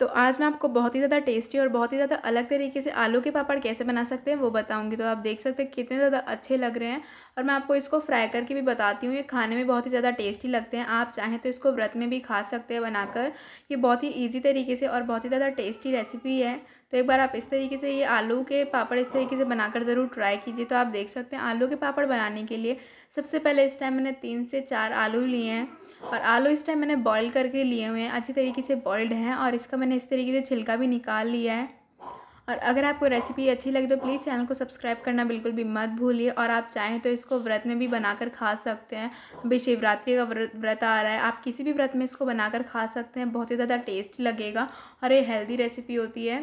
तो आज मैं आपको बहुत ही ज़्यादा टेस्टी और बहुत ही ज़्यादा अलग तरीके से आलू के पापड़ कैसे बना सकते हैं वो बताऊंगी तो आप देख सकते हैं कितने ज़्यादा अच्छे लग रहे हैं और मैं आपको इसको फ्राई करके भी बताती हूँ ये खाने में बहुत ही ज़्यादा टेस्टी लगते हैं आप चाहें तो इसको व्रत में भी खा सकते हैं बनाकर ये बहुत ही ईजी तरीके से और बहुत ही ज़्यादा टेस्टी रेसिपी है तो एक बार आप इस तरीके से ये आलू के पापड़ इस तरीके से बनाकर ज़रूर ट्राई कीजिए तो आप देख सकते हैं आलू के पापड़ बनाने के लिए सबसे पहले इस टाइम मैंने तीन से चार आलू लिए हैं और आलू इस टाइम मैंने बॉईल करके लिए हुए हैं अच्छी तरीके से बॉइल्ड हैं और इसका मैंने इस तरीके से छिलका भी निकाल लिया है और अगर आपको रेसिपी अच्छी लगी तो प्लीज़ चैनल को सब्सक्राइब करना बिल्कुल भी मत भूलिए और आप चाहें तो इसको व्रत में भी बनाकर खा सकते हैं अभी शिवरात्रि का व्रत आ रहा है आप किसी भी व्रत में इसको बनाकर खा सकते हैं बहुत ही ज़्यादा टेस्ट लगेगा और ये हेल्दी रेसिपी होती है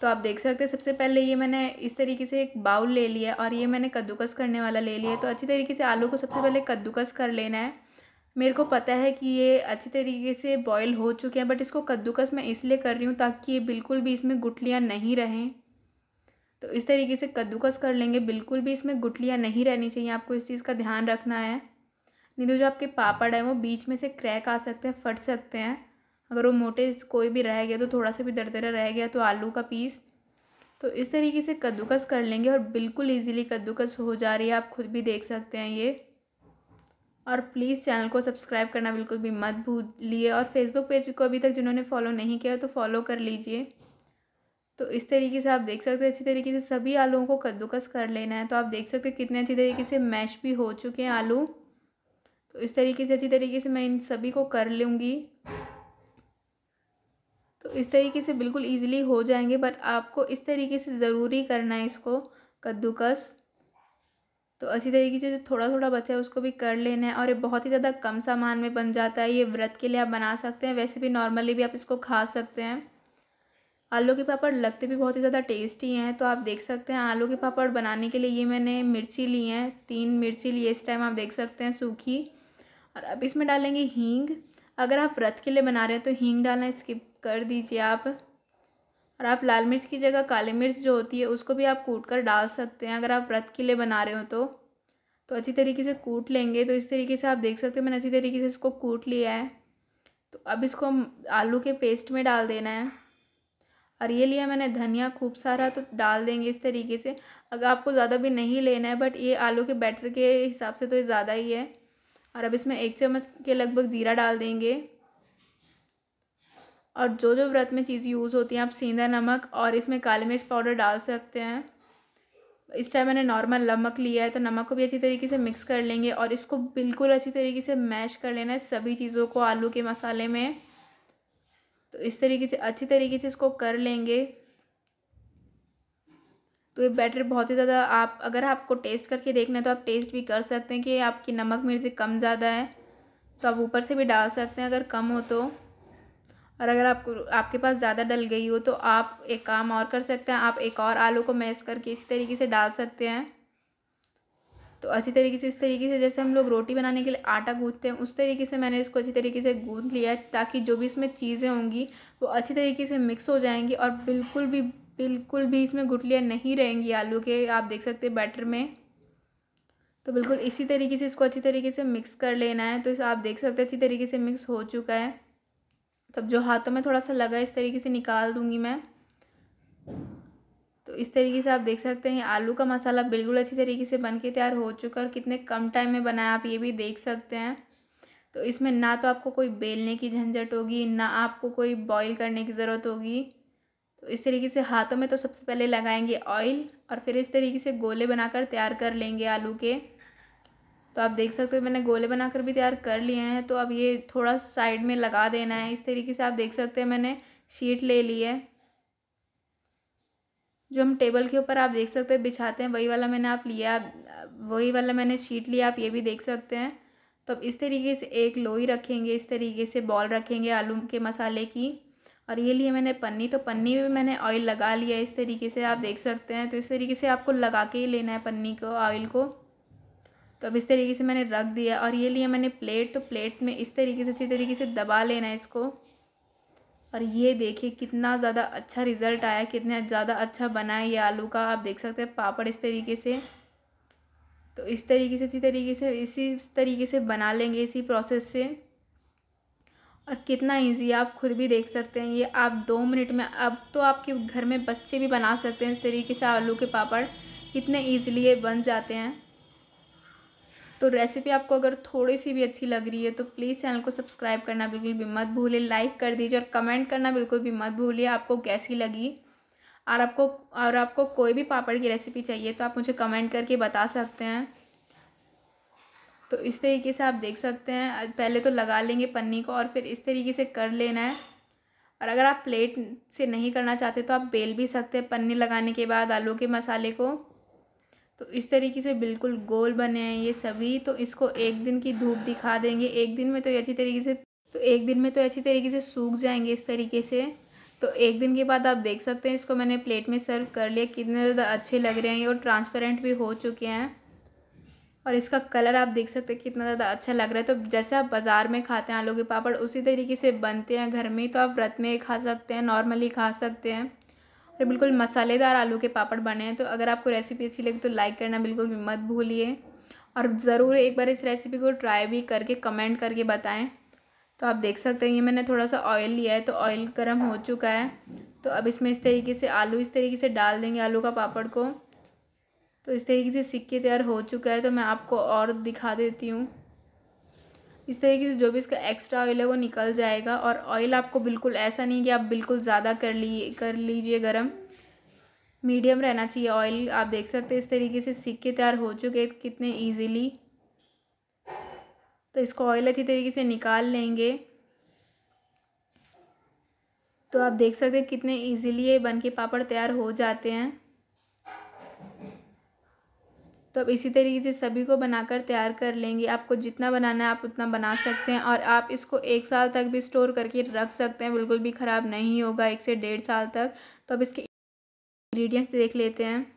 तो आप देख सकते हैं सबसे पहले ये मैंने इस तरीके से एक बाउल ले लिया और ये मैंने कद्दूकस करने वाला ले लिया तो अच्छी तरीके से आलू को सबसे पहले कद्दूकस कर लेना है मेरे को पता है कि ये अच्छी तरीके से बॉयल हो चुके हैं बट इसको कद्दूकस मैं इसलिए कर रही हूँ ताकि ये बिल्कुल भी इसमें गुटलियाँ नहीं रहें तो इस तरीके से कद्दूकस कर लेंगे बिल्कुल भी इसमें गुटलियाँ नहीं रहनी चाहिए आपको इस चीज़ का ध्यान रखना है नहीं तो जो आपके पापड़ हैं वो बीच में से क्रैक आ सकते हैं फट सकते हैं अगर वो मोटे कोई भी रह गया तो थोड़ा सा भी दरदरा रह गया तो आलू का पीस तो इस तरीके से कद्दूकस कर लेंगे और बिल्कुल ईजिली कद्दूकस हो जा रही है आप खुद भी देख सकते हैं ये और प्लीज़ चैनल को सब्सक्राइब करना बिल्कुल भी मत भूलिए और फेसबुक पेज को अभी तक जिन्होंने फॉलो नहीं किया तो फॉलो कर लीजिए तो इस तरीके से आप देख सकते हैं अच्छी तरीके से सभी आलूओं को कद्दूकस कर लेना है तो आप देख सकते हैं कितने अच्छी तरीके से मैश भी हो चुके हैं आलू तो इस तरीके से अच्छी तरीके से मैं इन सभी को कर लूँगी तो इस तरीके से बिल्कुल ईजिली हो जाएंगे बट आपको इस तरीके से ज़रूरी करना है इसको कद्दूकस तो इसी तरीके से जो थोड़ा थोड़ा बचा है उसको भी कर लेना है और ये बहुत ही ज़्यादा कम सामान में बन जाता है ये व्रत के लिए आप बना सकते हैं वैसे भी नॉर्मली भी आप इसको खा सकते हैं आलू के पापड़ लगते भी बहुत ही ज़्यादा टेस्टी हैं तो आप देख सकते हैं आलू के पापड़ बनाने के लिए ये मैंने मिर्ची ली है तीन मिर्ची ली इस टाइम आप देख सकते हैं सूखी और अब इसमें डालेंगे हींग अगर आप व्रत के लिए बना रहे हैं तो हींग डालना स्किप कर दीजिए आप और आप लाल मिर्च की जगह काली मिर्च जो होती है उसको भी आप कूट कर डाल सकते हैं अगर आप व्रत के लिए बना रहे हो तो तो अच्छी तरीके से कूट लेंगे तो इस तरीके से आप देख सकते हैं मैंने अच्छी तरीके से इसको कूट लिया है तो अब इसको आलू के पेस्ट में डाल देना है और ये लिया मैंने धनिया खूब सारा तो डाल देंगे इस तरीके से अगर आपको ज़्यादा भी नहीं लेना है बट ये आलू के बैटर के हिसाब से तो ये ज़्यादा ही है और अब इसमें एक चम्मच के लगभग ज़ीरा डाल देंगे और जो जो व्रत में चीज़ यूज़ होती हैं आप सेंधा नमक और इसमें काली मिर्च पाउडर डाल सकते हैं इस टाइम मैंने नॉर्मल नमक लिया है तो नमक को भी अच्छी तरीके से मिक्स कर लेंगे और इसको बिल्कुल अच्छी तरीके से मैश कर लेना है सभी चीज़ों को आलू के मसाले में तो इस तरीके से अच्छी तरीके से इसको कर लेंगे तो ये बैटर बहुत ही ज़्यादा आप अगर आपको टेस्ट करके देखना है तो आप टेस्ट भी कर सकते हैं कि आपकी नमक मिर्ची कम ज़्यादा है तो आप ऊपर से भी डाल सकते हैं अगर कम हो तो और अगर आपको आपके पास ज़्यादा डल गई हो तो आप एक काम और कर सकते हैं आप एक और आलू को मैश करके इसी तरीके से डाल सकते हैं तो अच्छी तरीके से इस तरीके से जैसे हम लोग रोटी बनाने के लिए आटा गूंथते हैं उस तरीके से मैंने इसको अच्छी तरीके से गूंथ लिया है ताकि जो भी इसमें चीज़ें होंगी वो अच्छी तरीके से मिक्स हो जाएंगी और बिल्कुल भी बिल्कुल भी इसमें गुटलियाँ नहीं रहेंगी आलू के आप देख सकते हैं बैटर में तो बिल्कुल इसी तरीके से इसको अच्छी तरीके से मिक्स कर लेना है तो इस आप देख सकते हैं अच्छी तरीके से मिक्स हो चुका है तब जो हाथों में थोड़ा सा लगा इस तरीके से निकाल दूँगी मैं तो इस तरीके से आप देख सकते हैं आलू का मसाला बिल्कुल अच्छी तरीके से बन के तैयार हो चुका है और कितने कम टाइम में बनाया आप ये भी देख सकते हैं तो इसमें ना तो आपको कोई बेलने की झंझट होगी ना आपको कोई बॉईल करने की ज़रूरत होगी तो इस तरीके से हाथों में तो सबसे पहले लगाएंगे ऑयल और फिर इस तरीके से गोले बनाकर तैयार कर लेंगे आलू के तो आप देख सकते हो मैंने गोले बनाकर भी तैयार कर लिए हैं तो अब ये थोड़ा साइड में लगा देना है इस तरीके से आप देख सकते हैं मैंने शीट ले ली है जो हम टेबल के ऊपर आप देख सकते हैं बिछाते हैं वही वाला मैंने आप लिया वही वाला मैंने शीट लिया आप ये भी देख सकते हैं तो अब इस तरीके से एक लोई रखेंगे इस तरीके से बॉल रखेंगे आलू के मसाले की और ये लिए मैंने पन्नी तो पन्नी भी मैंने ऑयल लगा लिया इस तरीके से आप देख सकते हैं तो इस तरीके से आपको लगा के ही लेना है पन्नी को ऑयल को तो अब इस तरीके से मैंने रख दिया और ये लिया मैंने प्लेट तो प्लेट में इस तरीके से अच्छी तरीके से दबा लेना है इसको और ये देखिए कितना ज़्यादा अच्छा रिज़ल्ट आया कितना ज़्यादा अच्छा बना है ये आलू का आप देख सकते हैं पापड़ इस तरीके से तो इस तरीके से अच्छी तरीके से इसी तरीके से बना लेंगे इसी प्रोसेस से और कितना इजी आप खुद भी देख सकते हैं ये आप दो मिनट में अब तो आपके घर में बच्चे भी बना सकते हैं इस तरीके से आलू के पापड़ इतने ईजिली बन जाते हैं तो रेसिपी आपको अगर थोड़ी सी भी अच्छी लग रही है तो प्लीज़ चैनल को सब्सक्राइब करना बिल्कुल भी मत भूलिए लाइक कर दीजिए और कमेंट करना बिल्कुल भी मत भूलिए आपको कैसी लगी और आपको और आपको कोई भी पापड़ की रेसिपी चाहिए तो आप मुझे कमेंट करके बता सकते हैं तो इस तरीके से आप देख सकते हैं पहले तो लगा लेंगे पन्नी को और फिर इस तरीके से कर लेना है और अगर आप प्लेट से नहीं करना चाहते तो आप बेल भी सकते हैं पन्नी लगाने के बाद आलू के मसाले को तो इस तरीके से बिल्कुल गोल बने हैं ये सभी तो इसको एक दिन की धूप दिखा देंगे एक दिन में तो ये अच्छी तरीके से तो एक दिन में तो अच्छी तरीके से सूख जाएंगे इस तरीके से तो एक दिन के बाद आप देख सकते हैं इसको मैंने प्लेट में सर्व कर लिया कितने ज़्यादा अच्छे लग रहे हैं ये और ट्रांसपेरेंट भी हो चुके हैं और इसका कलर आप देख सकते हैं कितना ज़्यादा अच्छा लग रहा है तो जैसे आप बाज़ार में खाते हैं आलू के पापड़ उसी तरीके से बनते हैं घर में तो आप व्रत में खा सकते हैं नॉर्मली खा सकते हैं और तो बिल्कुल मसालेदार आलू के पापड़ बने हैं तो अगर आपको रेसिपी अच्छी लगी तो लाइक करना बिल्कुल भी मत भूलिए और ज़रूर एक बार इस रेसिपी को ट्राई भी करके कमेंट करके बताएं तो आप देख सकते हैं ये मैंने थोड़ा सा ऑयल लिया है तो ऑयल गर्म हो चुका है तो अब इसमें इस तरीके से आलू इस तरीके से डाल देंगे आलू का पापड़ को तो इस तरीके से सिक्के तैयार हो चुका है तो मैं आपको और दिखा देती हूँ इस तरीके से जो भी इसका एक्स्ट्रा ऑयल है वो निकल जाएगा और ऑयल आपको बिल्कुल ऐसा नहीं कि आप बिल्कुल ज़्यादा कर ली कर लीजिए गर्म मीडियम रहना चाहिए ऑयल आप देख सकते हैं इस तरीके से सिक्के तैयार हो चुके हैं कितने ईजीली तो इसको ऑयल अच्छी तरीके से निकाल लेंगे तो आप देख सकते हैं कितने इजीली ये बन के पापड़ तैयार हो जाते हैं तो अब इसी तरीके से सभी को बनाकर तैयार कर लेंगे आपको जितना बनाना है आप उतना बना सकते हैं और आप इसको एक साल तक भी स्टोर करके रख सकते हैं बिल्कुल भी ख़राब नहीं होगा एक से डेढ़ साल तक तो अब इसके इंग्रीडियंट्स देख लेते हैं